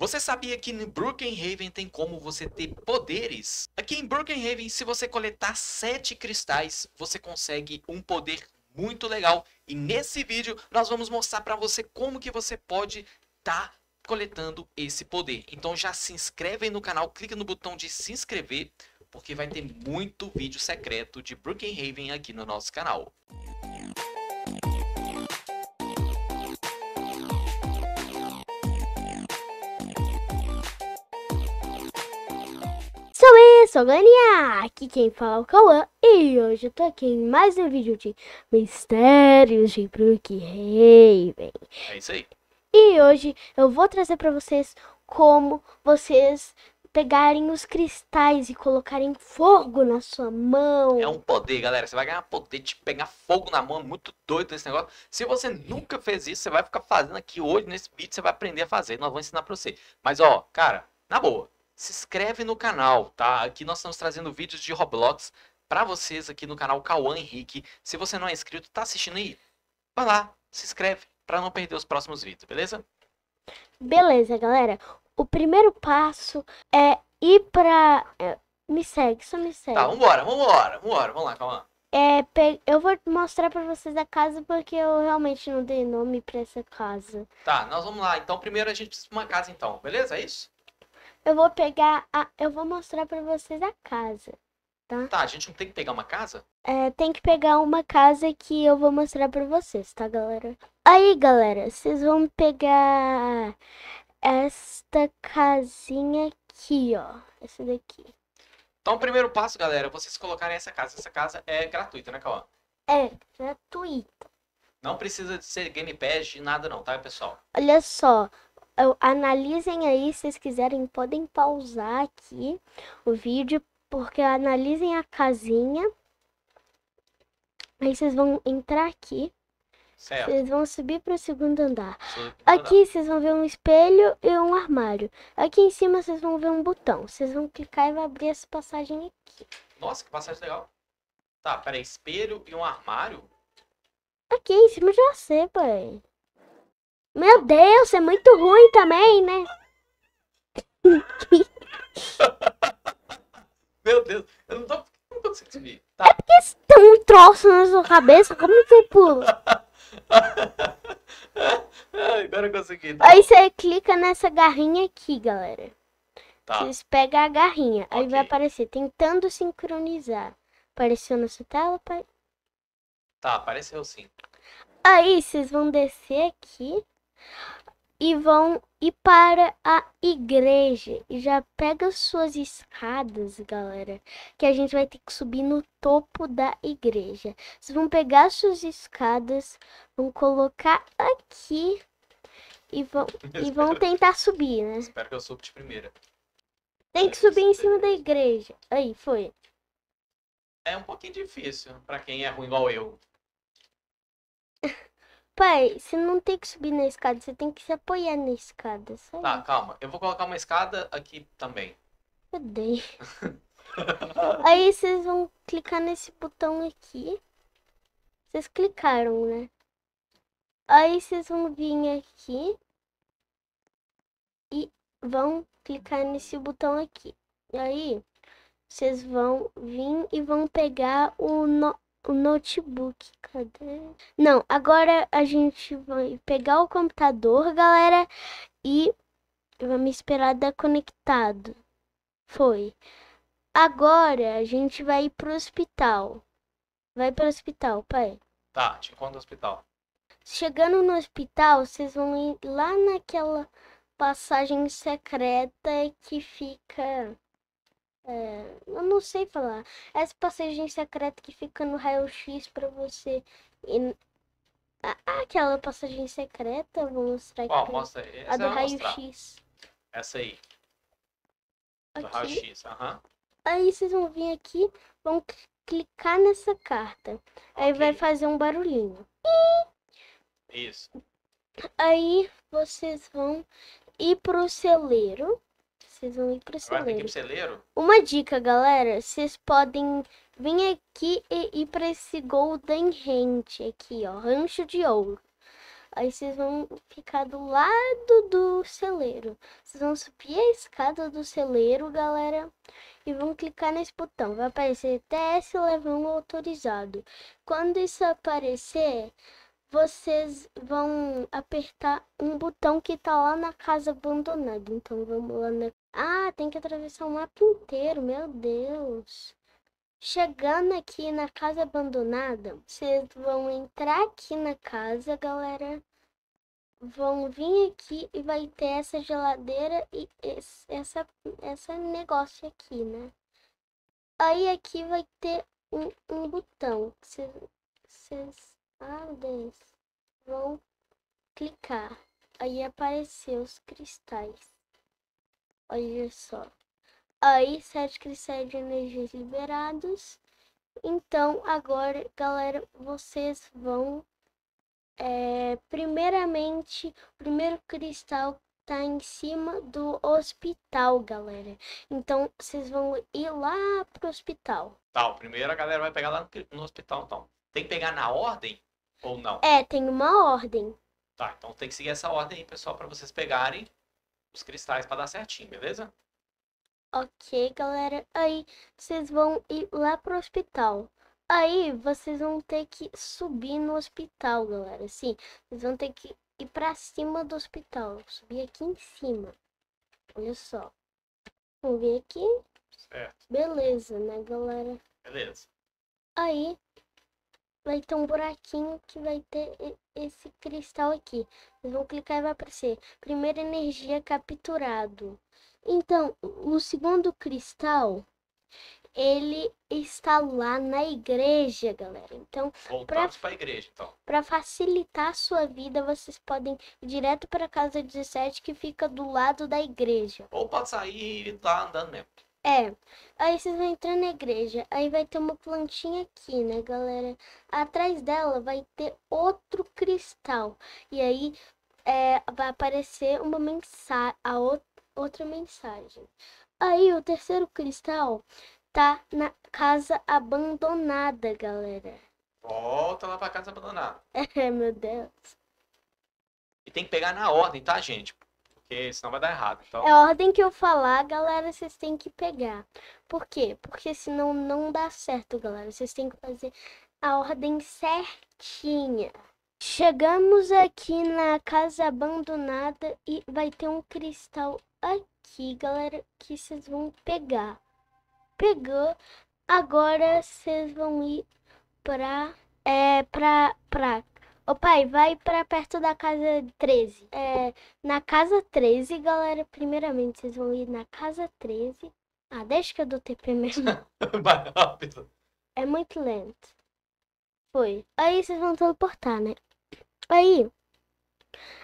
Você sabia que em Brookhaven tem como você ter poderes? Aqui em Brookhaven, se você coletar sete cristais, você consegue um poder muito legal. E nesse vídeo nós vamos mostrar para você como que você pode estar tá coletando esse poder. Então já se inscreve aí no canal, clica no botão de se inscrever, porque vai ter muito vídeo secreto de Brookhaven aqui no nosso canal. sou Gania, aqui quem fala é o Cauã e hoje eu tô aqui em mais um vídeo de Mistérios de Raven. É isso aí. E hoje eu vou trazer pra vocês como vocês pegarem os cristais e colocarem fogo na sua mão. É um poder, galera. Você vai ganhar poder de pegar fogo na mão. É muito doido esse negócio. Se você nunca fez isso, você vai ficar fazendo aqui hoje nesse vídeo. Você vai aprender a fazer. Nós vamos ensinar pra você. Mas, ó, cara, na boa se inscreve no canal, tá? Aqui nós estamos trazendo vídeos de Roblox para vocês aqui no canal Cauã Henrique. Se você não é inscrito, tá assistindo aí? Vai lá, se inscreve para não perder os próximos vídeos, beleza? Beleza, galera. O primeiro passo é ir pra... É, me segue, só me segue. Tá, vambora, vambora, vambora. Vamos lá, Cauã. É, eu vou mostrar para vocês a casa porque eu realmente não dei nome para essa casa. Tá, nós vamos lá. Então, primeiro a gente precisa de uma casa, então, beleza? É isso? eu vou pegar. A... Eu vou mostrar pra vocês a casa. Tá? tá, a gente não tem que pegar uma casa? É, tem que pegar uma casa que eu vou mostrar pra vocês, tá, galera? Aí, galera, vocês vão pegar esta casinha aqui, ó. Essa daqui. Então, o primeiro passo, galera, é vocês colocarem essa casa. Essa casa é gratuita, né, Cauã? É, gratuita. Não precisa de ser gamepad, nada não, tá, pessoal? Olha só, analisem aí, se vocês quiserem, podem pausar aqui o vídeo, porque analisem a casinha. Aí vocês vão entrar aqui. Certo. Vocês vão subir para o segundo andar. Sim, aqui vocês vão ver um espelho e um armário. Aqui em cima vocês vão ver um botão. Vocês vão clicar e vai abrir essa passagem aqui. Nossa, que passagem legal. Tá, peraí, espelho e um armário? Aqui em cima de você, pai. Meu Deus, é muito ruim também, né? Meu Deus, eu não tô, não tô conseguindo Tá. É porque tem um troço na sua cabeça, como você pula? Agora eu consegui. Tá? Aí você clica nessa garrinha aqui, galera. Tá. Vocês pegam a garrinha, okay. aí vai aparecer tentando sincronizar. Apareceu na sua tela, pai? Tá, apareceu sim. Aí vocês vão descer aqui e vão ir para a igreja. E já pega suas escadas, galera, que a gente vai ter que subir no topo da igreja. Vocês vão pegar suas escadas, vão colocar aqui e vão, e vão tentar subir, né? Espero que eu suba de primeira. Tem que subir em cima da igreja. Aí, foi. É um pouquinho difícil para quem é ruim igual eu. Pai, você não tem que subir na escada, você tem que se apoiar na escada. Sabe? Tá, calma. Eu vou colocar uma escada aqui também. Eu Aí vocês vão clicar nesse botão aqui. Vocês clicaram, né? Aí vocês vão vir aqui e vão clicar nesse botão aqui. E aí vocês vão vir e vão pegar o, no o notebook. Cadê? Não, agora a gente vai pegar o computador, galera, e vamos esperar dar conectado. Foi. Agora a gente vai ir pro hospital. Vai pro hospital, pai. Tá, te encontro no hospital. Chegando no hospital, vocês vão ir lá naquela passagem secreta que fica é, eu não sei falar. Essa passagem secreta que fica no raio-x para você. E... Ah, aquela passagem secreta, vou mostrar aqui. Ó, Oh, mostra aí. Essa a do raio-x. Essa aí. Do raio-x, aham. Uhum. Aí vocês vão vir aqui, vão clicar nessa carta. Okay. Aí vai fazer um barulhinho. Isso. Aí vocês vão ir pro celeiro vocês vão ir pro celeiro. Vai celeiro? Uma dica, galera. Vocês podem vir aqui e ir para esse Golden Ranch aqui, ó. Rancho de ouro. Aí vocês vão ficar do lado do celeiro. Vocês vão subir a escada do celeiro, galera. E vão clicar nesse botão. Vai aparecer TS Levão Autorizado. Quando isso aparecer, vocês vão apertar um botão que tá lá na casa abandonada. Então vamos lá na. Ah, tem que atravessar o mapa inteiro, meu Deus! Chegando aqui na casa abandonada, vocês vão entrar aqui na casa, galera. Vão vir aqui e vai ter essa geladeira e esse, essa, essa negócio aqui, né? Aí aqui vai ter um, um botão. Vocês Andes. Vou clicar. Aí apareceu os cristais. Olha só. Aí, sete cristais de energias liberados. Então, agora, galera, vocês vão... É, primeiramente, o primeiro cristal tá em cima do hospital, galera. Então, vocês vão ir lá pro hospital. Tá, o primeiro a galera vai pegar lá no, no hospital, então. Tem que pegar na ordem? Ou não? É, tem uma ordem. Tá, então tem que seguir essa ordem aí, pessoal, para vocês pegarem os cristais para dar certinho, beleza? Ok, galera. Aí vocês vão ir lá pro hospital. Aí vocês vão ter que subir no hospital, galera. Sim, vocês vão ter que ir pra cima do hospital. Subir aqui em cima. Olha só. Vamos vir aqui. Certo. Beleza, né, galera? Beleza. Aí vai ter um buraquinho que vai ter esse cristal aqui. Vocês vão clicar e vai aparecer. Primeira energia capturado. Então, o segundo cristal, ele está lá na igreja, galera. Então, voltados para a igreja, então. Para facilitar a sua vida, vocês podem ir direto para a casa 17 que fica do lado da igreja. Ou pode sair e tá andando mesmo. É, aí vocês vão entrar na igreja, aí vai ter uma plantinha aqui, né, galera? Atrás dela vai ter outro cristal, e aí é, vai aparecer uma mensagem, a outra mensagem. Aí o terceiro cristal tá na casa abandonada, galera. Volta lá pra casa abandonada. É, meu Deus. E tem que pegar na ordem, tá, gente? porque senão vai dar errado. Então... É a ordem que eu falar, galera, vocês têm que pegar. Por quê? Porque senão não dá certo, galera. Vocês têm que fazer a ordem certinha. Chegamos aqui na casa abandonada e vai ter um cristal aqui, galera, que vocês vão pegar. Pegou. Agora vocês vão ir pra é pra, pra Ô pai, vai para perto da casa 13. É, na casa 13, galera, primeiramente vocês vão ir na casa 13. Ah, deixa que eu dou TP mesmo. vai rápido. É muito lento. Foi. Aí vocês vão teleportar, né? Aí,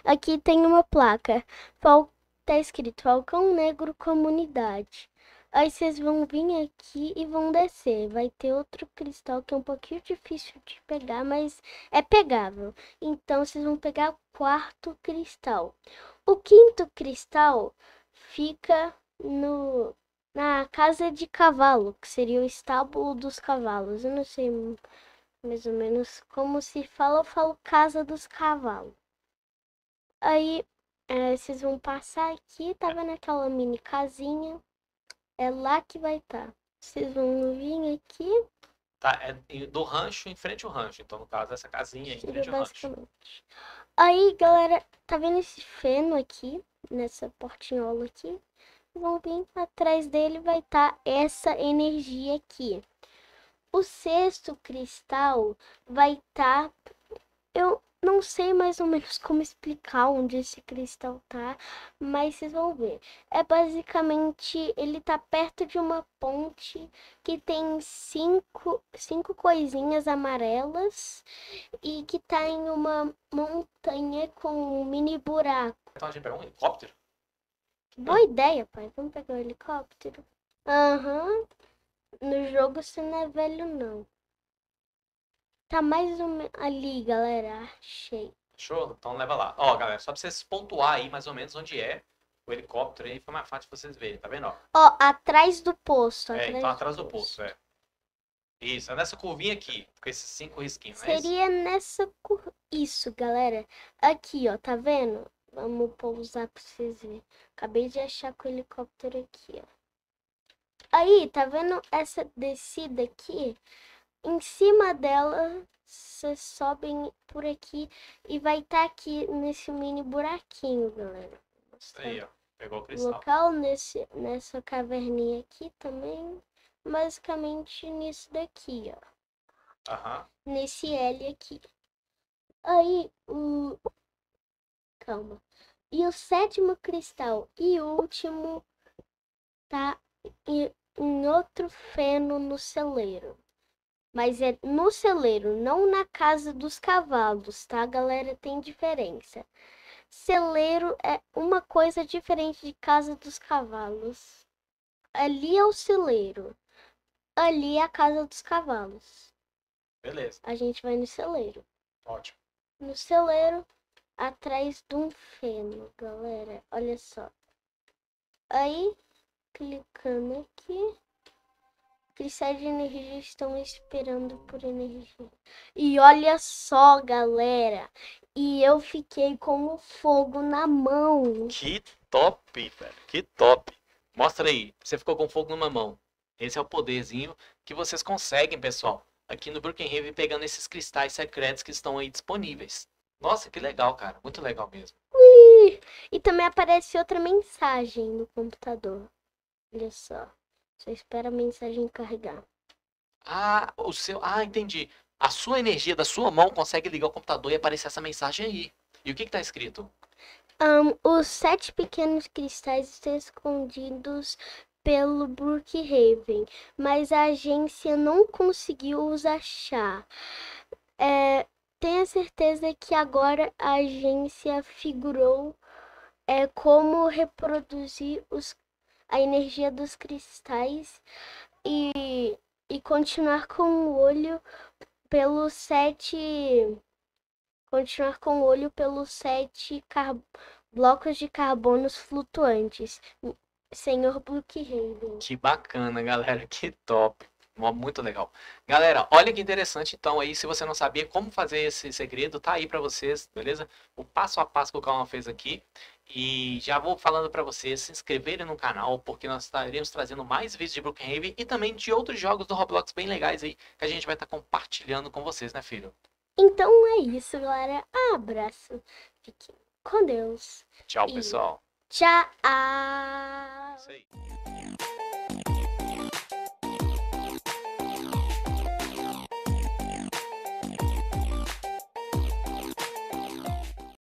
aqui tem uma placa. Fal tá escrito Falcão Negro Comunidade. Aí vocês vão vir aqui e vão descer. Vai ter outro cristal que é um pouquinho difícil de pegar, mas é pegável. Então vocês vão pegar o quarto cristal. O quinto cristal fica no na casa de cavalo, que seria o estábulo dos cavalos. Eu não sei mais ou menos como se fala, eu falo casa dos cavalos. Aí é, vocês vão passar aqui, tava naquela mini casinha? É lá que vai estar. Tá. Vocês vão vir aqui. Tá, é do rancho em frente ao rancho. Então, no caso, essa casinha aí em frente ao rancho. Aí, galera, tá vendo esse feno aqui? Nessa portinhola aqui? Vão vir atrás dele, vai estar tá essa energia aqui. O sexto cristal vai estar. Tá, eu não sei mais ou menos como explicar onde esse cristal tá, mas vocês vão ver. É basicamente, ele tá perto de uma ponte que tem cinco, cinco coisinhas amarelas e que tá em uma montanha com um mini buraco. Então a gente pegou um helicóptero? boa ideia, pai. Vamos pegar o um helicóptero. Aham. Uhum. No jogo você não é velho, não. Tá mais um ali, galera. Achei. Show? Então leva lá. Ó, galera, só pra vocês pontuar aí mais ou menos onde é o helicóptero aí, foi mais fácil vocês verem, tá vendo? Ó, ó atrás do posto. É, atrás é, então atrás do, do posto. é. Isso, é nessa curvinha aqui, com esses cinco risquinhos, é Seria nessa curva. Isso, galera. Aqui, ó, tá vendo? Vamos pousar pra vocês verem. Acabei de achar com o helicóptero aqui, ó. Aí, tá vendo essa descida aqui? em cima dela, vocês sobem por aqui e vai estar tá aqui nesse mini buraquinho, galera. Aí, ó. Pegou o cristal. Local nesse, nessa caverninha aqui também. Basicamente nisso daqui, ó. Aham. Nesse L aqui. Aí, o. Calma. E o sétimo cristal e último tá em, em outro feno no celeiro mas é no celeiro, não na casa dos cavalos, tá, galera? Tem diferença. Celeiro é uma coisa diferente de casa dos cavalos. Ali é o celeiro. Ali é a casa dos cavalos. Beleza. A gente vai no celeiro. Ótimo. No celeiro, atrás de um feno, galera. Olha só. Aí, clicando aqui cristais de energia estão esperando por energia. E olha só, galera. E eu fiquei com o fogo na mão. Que top, velho. Que top. Mostra aí. Você ficou com fogo numa mão. Esse é o poderzinho que vocês conseguem, pessoal. Aqui no Brookhaven, pegando esses cristais secretos que estão aí disponíveis. Nossa, que legal, cara. Muito legal mesmo. Ui! E também aparece outra mensagem no computador. Olha só. Só espera a mensagem carregar. Ah, o seu. Ah, entendi. A sua energia da sua mão consegue ligar o computador e aparecer essa mensagem aí. E o que está escrito? Um, os sete pequenos cristais estão escondidos pelo Brookhaven, mas a agência não conseguiu os achar. É, tenha certeza que agora a agência figurou é, como reproduzir os a energia dos cristais e, e continuar com o olho pelos sete. Continuar com o olho pelos sete car... blocos de carbonos flutuantes. Senhor Brookhaven. Que bacana, galera. Que top. Muito legal. Galera, olha que interessante então aí, se você não sabia como fazer esse segredo, tá aí para vocês, beleza? O passo a passo que o Calma fez aqui. E já vou falando para vocês se inscreverem no canal, porque nós estaremos trazendo mais vídeos de Brookhaven e também de outros jogos do Roblox bem legais aí, que a gente vai estar tá compartilhando com vocês, né, filho? Então é isso, galera. Abraço. fique com Deus. Tchau, pessoal. Tchau.